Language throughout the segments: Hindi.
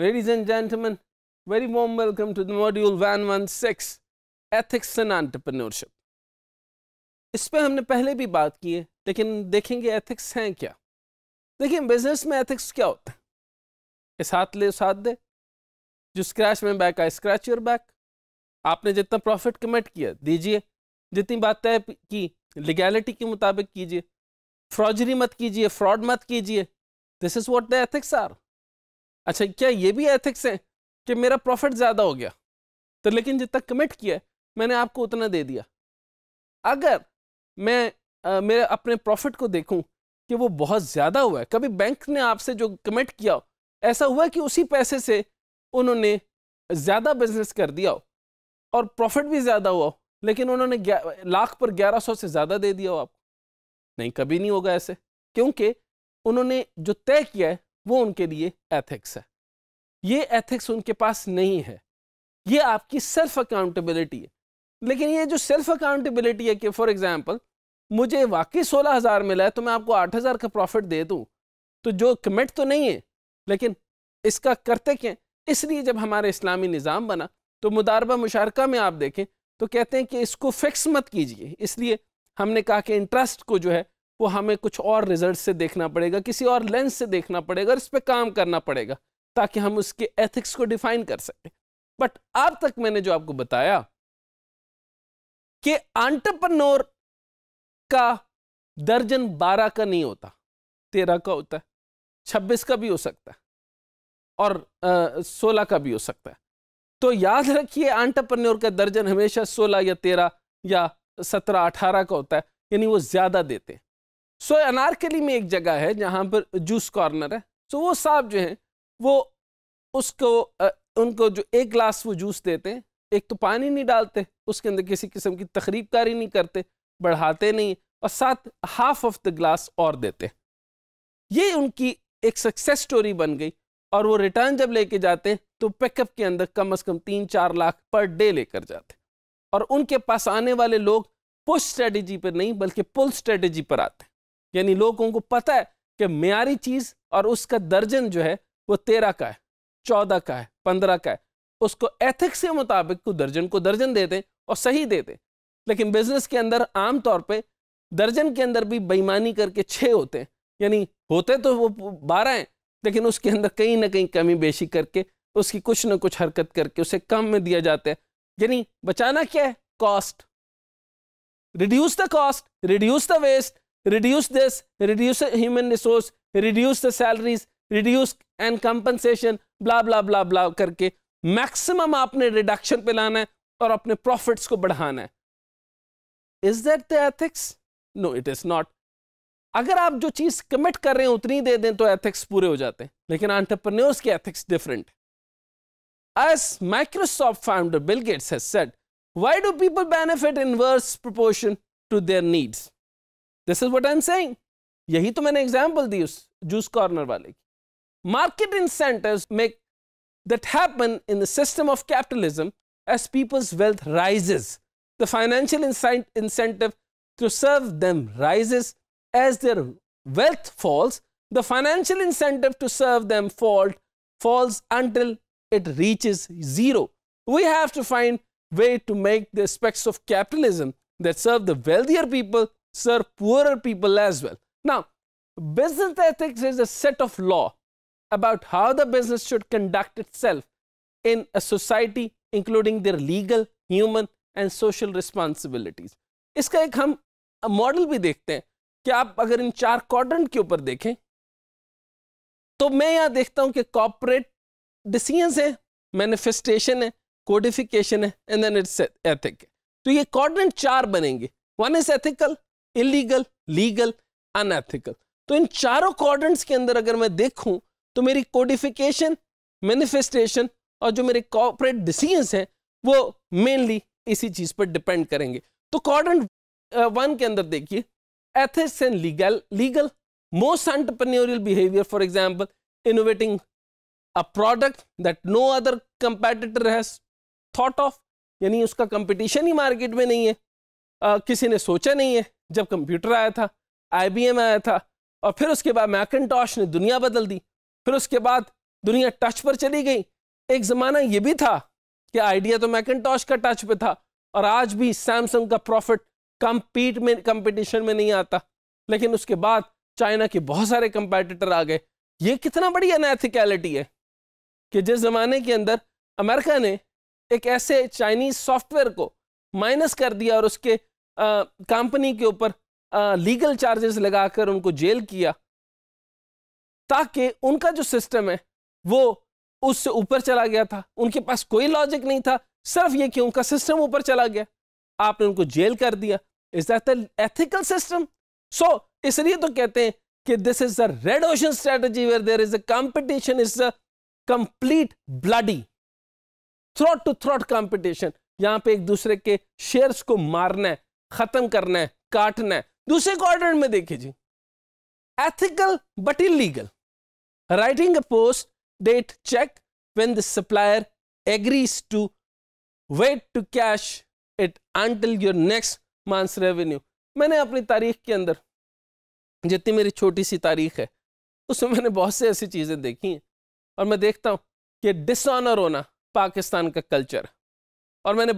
Ladies and gentlemen, very warm welcome to the module Van One Six, Ethics and Entrepreneurship. इस पे हमने पहले भी बात की है लेकिन देखेंगे एथिक्स हैं क्या देखिए बिजनेस में एथिक्स क्या होता है इस हाथ ले उस हाथ दे जो स्क्रैच में बैक आए स्क्रैच योर बैक आपने जितना प्रॉफिट कमेट किया दीजिए जितनी बात तय की लीगैलिटी के मुताबिक कीजिए फ्रॉजरी मत कीजिए फ्रॉड मत कीजिए this is what the ethics are अच्छा क्या ये भी एथिक्स है कि मेरा प्रॉफिट ज़्यादा हो गया तो लेकिन जितना कमिट किया है मैंने आपको उतना दे दिया अगर मैं आ, मेरे अपने प्रॉफिट को देखूं कि वो बहुत ज़्यादा हुआ है कभी बैंक ने आपसे जो कमिट किया हो ऐसा हुआ कि उसी पैसे से उन्होंने ज़्यादा बिजनेस कर दिया हो और प्रॉफिट भी ज़्यादा हुआ हो लेकिन उन्होंने लाख पर ग्यारह सौ से ज़्यादा दे दिया हो आपको नहीं कभी नहीं होगा ऐसे क्योंकि उन्होंने जो तय किया है वो उनके लिए एथिक्स है ये एथिक्स उनके पास नहीं है ये आपकी सेल्फ अकाउंटेबिलिटी है लेकिन ये जो सेल्फ अकाउंटेबिलिटी है कि फॉर एग्जांपल मुझे वाकई सोलह हज़ार मिला है तो मैं आपको आठ हज़ार का प्रॉफिट दे दूँ तो जो कमिट तो नहीं है लेकिन इसका करते क्या इसलिए जब हमारे इस्लामी निज़ाम बना तो मुदारबा मुशारका में आप देखें तो कहते हैं कि इसको फिक्स मत कीजिए इसलिए हमने कहा कि इंटरेस्ट को जो है वो हमें कुछ और रिजल्ट से देखना पड़ेगा किसी और लेंस से देखना पड़ेगा और इस पर काम करना पड़ेगा ताकि हम उसके एथिक्स को डिफाइन कर सकें बट अब तक मैंने जो आपको बताया कि आंटरप्रनोर का दर्जन बारह का नहीं होता तेरह का होता है छब्बीस का भी हो सकता है और सोलह का भी हो सकता है तो याद रखिए आंटरप्रन्योर का दर्जन हमेशा सोलह या तेरह या सत्रह अठारह का होता है यानी वो ज़्यादा देते हैं सो so, अनारकली में एक जगह है जहाँ पर जूस कॉर्नर है सो so, वो साहब जो हैं वो उसको उनको जो एक गिलास वो जूस देते हैं एक तो पानी नहीं डालते उसके अंदर किसी किस्म की तकरीबकारी नहीं करते बढ़ाते नहीं और साथ हाफ ऑफ द ग्लास और देते ये उनकी एक सक्सेस स्टोरी बन गई और वो रिटर्न जब लेके जाते हैं तो पिकअप के अंदर कम अज़ कम तीन चार लाख पर डे लेकर जाते और उनके पास आने वाले लोग पुश स्ट्रेटजी पर नहीं बल्कि पुल स्ट्रेटजी पर आते यानी लोगों को पता है कि म्यारी चीज़ और उसका दर्जन जो है वो तेरह का है चौदह का है पंद्रह का है उसको एथिक्स के मुताबिक को दर्जन को दर्जन दे दें और सही दे दें लेकिन बिजनेस के अंदर आम तौर पे दर्जन के अंदर भी बेईमानी करके छः होते हैं यानी होते तो वो बारह हैं लेकिन उसके अंदर कहीं ना कहीं कमी बेशी करके उसकी कुछ ना कुछ हरकत करके उसे कम में दिया जाता है यानी बचाना क्या है cost reduce the cost reduce the waste reduce this, reduce human resource, reduce the salaries, reduce and compensation, blah blah blah blah करके maximum आपने reduction पे लाना है और अपने profits को बढ़ाना है. Is that the ethics? No, it is not. अगर आप जो चीज कमिट कर रहे हैं उतनी दे दें तो एथिक्स पूरे हो जाते हैं लेकिन एंटरप्रेन्योर्स के ethics different As Microsoft founder Bill Gates has said, why do people benefit in inverse proportion to their needs? This is what I am saying यही तो मैंने एग्जाम्पल दी उस जूस कॉर्नर वाले की market incentives make that happen in the system of capitalism as people's wealth rises the financial incentive to serve them rises as their wealth falls the financial incentive to serve them fall, falls until it reaches zero we have to find way to make the aspects of capitalism that serve the wealthier people serve poorer people as well. Now, business ethics is a set of law about how the business should conduct itself in a society, including their legal, human and social responsibilities. इसका एक हम मॉडल भी देखते हैं कि आप अगर इन चार क्वाड्रेंट के ऊपर देखें तो मैं यहां देखता हूं कि कॉपरेट डिसीजंस है मैनिफेस्टेशन है कोडिफिकेशन है एंड देन इट्स एथिक तो ये क्वाड्रेंट चार बनेंगे one is ethical illegal legal unethical तो इन चारों क्वाड्रेंट्स के अंदर अगर मैं देखूं तो मेरी कोडिफिकेशन मैनिफेस्टेशन और जो मेरे कॉपरेट डिसीजंस हैं वो मेनली इसी चीज पर डिपेंड करेंगे तो क्वाड्रेंट वन के अंदर देखिए ethics and legal legal most entrepreneurial behaviour for example innovating a product that no other competitor has thought of यानी उसका कंपटीशन ही मार्केट में नहीं है आ, किसी ने सोचा नहीं है जब कंप्यूटर आया था आई आया था और फिर उसके बाद मैकनटॉश ने दुनिया बदल दी फिर उसके बाद दुनिया टच पर चली गई एक ज़माना ये भी था कि आइडिया तो मैकनटॉश का टच पर था और आज भी सैमसंग का प्रॉफिट कम्पीट में कंपटीशन में नहीं आता लेकिन उसके बाद चाइना के बहुत सारे कंपेटिटर आ गए ये कितना बड़ी अनैथिकलिटी है कि जिस ज़माने के अंदर अमेरिका ने एक ऐसे चाइनीज सॉफ्टवेयर को माइनस कर दिया और उसके कंपनी के ऊपर लीगल चार्जेस लगाकर उनको जेल किया ताकि उनका जो सिस्टम है वो उससे ऊपर चला गया था उनके पास कोई लॉजिक नहीं था सिर्फ ये कि उनका सिस्टम ऊपर चला गया आपने उनको जेल कर दिया is that ethical system so इसलिए तो कहते हैं कि this is the red ocean strategy where there is a competition is a complete bloody throat to throat competition यहां पे एक दूसरे के शेयर्स को मारना है खत्म करना है काटना है दूसरे क्वार में देखिए जी ethical but illegal. Writing a post date cheque when the supplier agrees to wait to cash it until your next month's revenue मैंने अपनी तारीख के अंदर जितनी मेरी छोटी सी तारीख है उसमें मैंने बहुत से ऐसी चीज़ें देखी हैं और मैं देखता हूं कि डिसऑनर होना पाकिस्तान का कल्चर और मैंने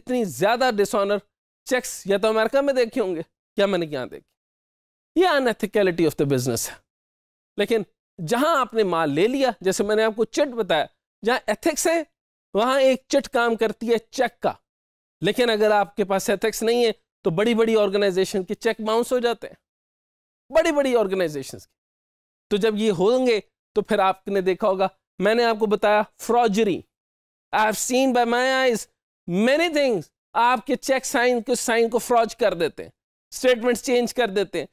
इतनी ज़्यादा डिसऑनर चेक्स या तो अमेरिका में देखे होंगे या मैंने यहाँ देखे ये अनएथिकलिटी ऑफ द बिजनेस है लेकिन जहाँ आपने माल ले लिया जैसे मैंने आपको चिट बताया जहाँ एथिक्स है वहाँ एक चिट काम करती है चेक का लेकिन अगर आपके पास एथिक्स नहीं है तो बड़ी बड़ी ऑर्गेनाइजेशन के चेक बाउंस हो जाते हैं बड़ी बड़ी ऑर्गेनाइजेशन के तो जब ये होंगे तो फिर आपने देखा होगा मैंने आपको बताया forgery I have seen by my eyes many things आपके चेक साइन के साइन को फ्रॉज कर देते हैं स्टेटमेंट चेंज कर देते हैं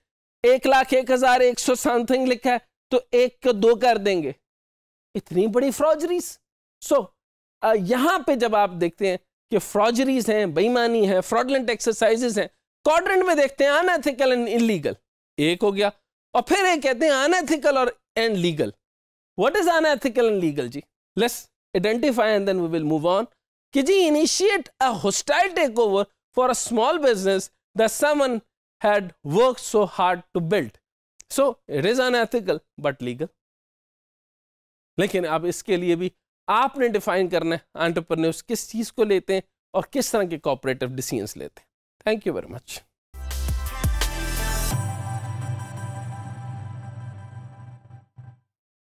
एक लाख एक हजार एक सौ समथिंग लिखा है तो एक को दो कर देंगे इतनी बड़ी फ्रॉजरीज सो so, यहां पे जब आप देखते हैं कि फ्रॉजरीज हैं बेईमानी है फ्रॉडलेंट एक्सरसाइजेस हैं क्वाड्रेंट में देखते हैं अनएथिकल एंड इलीगल एक हो गया और फिर एक कहते हैं अनएथिकल और and legal what is unethical and legal जी let's identify and then we will move on कि जी initiate a hostile takeover for a small business the summon had work so hard to build so it is unethical but legal लेकिन अब इसके लिए भी आपने डिफाइन करना है एंटरप्रन्योर्स किस चीज को लेते हैं और किस तरह के कॉपरेटिव डिसीजन लेते हैं थैंक यू वेरी मच